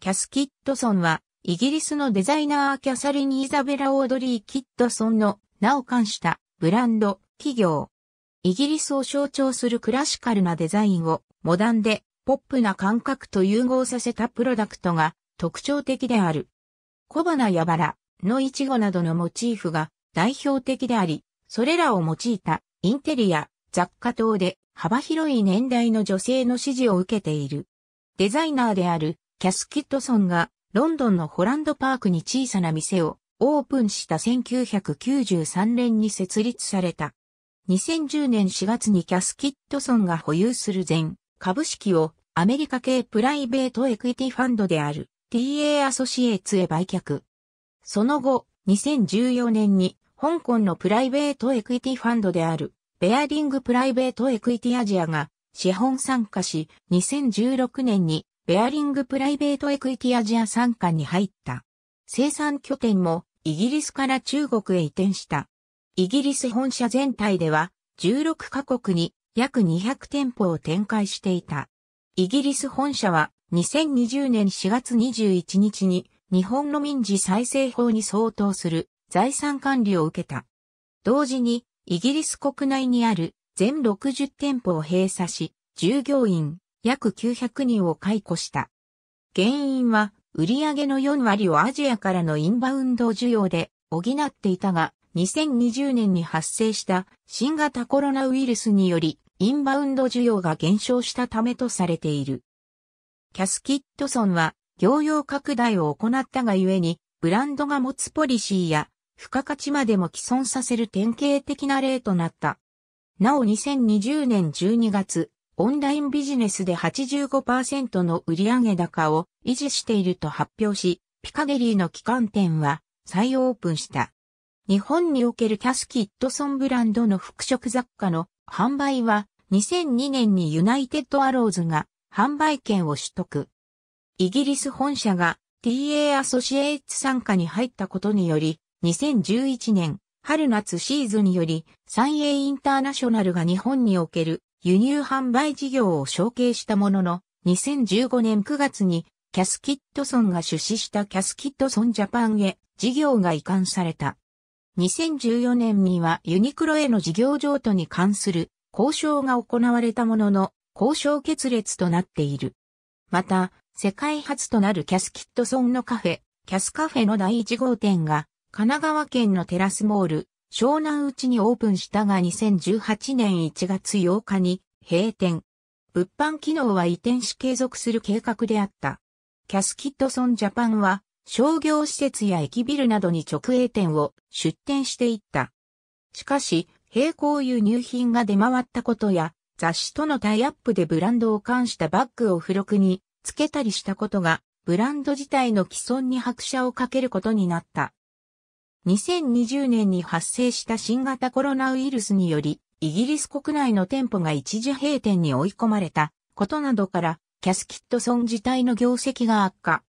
キャス・キッドソンは、イギリスのデザイナーキャサリン・イザベラ・オードリー・キッドソンの名を冠したブランド、企業。イギリスを象徴するクラシカルなデザインをモダンでポップな感覚と融合させたプロダクトが特徴的である。小花やバラのイチゴなどのモチーフが代表的であり、それらを用いたインテリア、雑貨等で幅広い年代の女性の支持を受けている。デザイナーであるキャスキットソンがロンドンのホランドパークに小さな店をオープンした1993年に設立された。2010年4月にキャスキットソンが保有する全株式をアメリカ系プライベートエクイティファンドである TA アソシエーツへ売却。その後、2014年に香港のプライベートエクイティファンドであるベアリングプライベートエクイティアジアが資本参加し、2016年にベアリングプライベートエクイティアジア参下に入った。生産拠点もイギリスから中国へ移転した。イギリス本社全体では16カ国に約200店舗を展開していた。イギリス本社は2020年4月21日に日本の民事再生法に相当する財産管理を受けた。同時にイギリス国内にある全60店舗を閉鎖し、従業員約900人を解雇した。原因は、売上の4割をアジアからのインバウンド需要で補っていたが、2020年に発生した新型コロナウイルスにより、インバウンド需要が減少したためとされている。キャスキットソンは、業用拡大を行ったがゆえに、ブランドが持つポリシーや、付加価値までも既存させる典型的な例となった。なお2020年12月、オンラインビジネスで85%の売上高を維持していると発表し、ピカデリーの旗艦店は再オープンした。日本におけるキャスキットソンブランドの服飾雑貨の販売は2002年にユナイテッドアローズが販売権を取得。イギリス本社が TA アソシエイツ参加に入ったことにより、2011年春夏シーズンにより、三栄インターナショナルが日本における輸入販売事業を承継したものの、2015年9月にキャスキットソンが出資したキャスキットソンジャパンへ事業が移管された。2014年にはユニクロへの事業譲渡に関する交渉が行われたものの交渉決裂となっている。また、世界初となるキャスキットソンのカフェ、キャスカフェの第1号店が神奈川県のテラスモール、湘南うちにオープンしたが2018年1月8日に閉店。物販機能は移転し継続する計画であった。キャスキッドソンジャパンは商業施設や駅ビルなどに直営店を出店していった。しかし、並行輸入品が出回ったことや、雑誌とのタイアップでブランドを冠したバッグを付録に付けたりしたことが、ブランド自体の既存に拍車をかけることになった。2020年に発生した新型コロナウイルスにより、イギリス国内の店舗が一時閉店に追い込まれたことなどから、キャスキットソン自体の業績が悪化。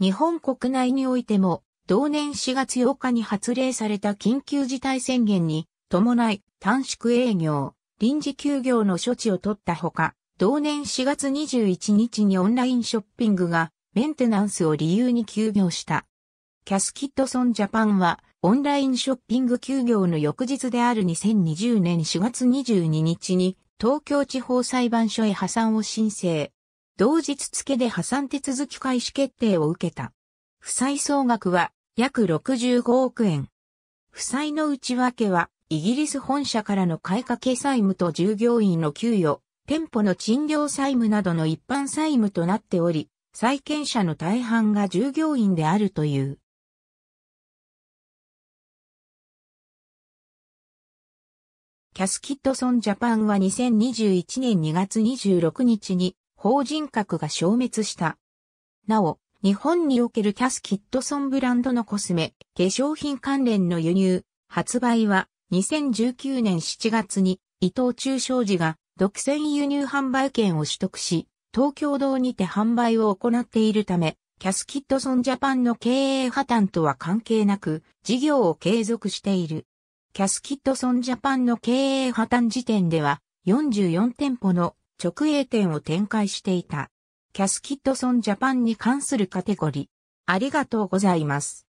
日本国内においても、同年4月8日に発令された緊急事態宣言に伴い短縮営業、臨時休業の処置を取ったほか、同年4月21日にオンラインショッピングがメンテナンスを理由に休業した。キャスキッドソンジャパンは、オンラインショッピング休業の翌日である2020年4月22日に、東京地方裁判所へ破産を申請。同日付で破産手続き開始決定を受けた。負債総額は約65億円。負債の内訳は、イギリス本社からの買掛債務と従業員の給与、店舗の賃料債務などの一般債務となっており、債権者の大半が従業員であるという。キャスキッドソンジャパンは2021年2月26日に法人格が消滅した。なお、日本におけるキャスキッドソンブランドのコスメ、化粧品関連の輸入、発売は2019年7月に伊藤忠商事が独占輸入販売権を取得し、東京道にて販売を行っているため、キャスキッドソンジャパンの経営破綻とは関係なく、事業を継続している。キャスキッドソンジャパンの経営破綻時点では44店舗の直営店を展開していた。キャスキッドソンジャパンに関するカテゴリー。ありがとうございます。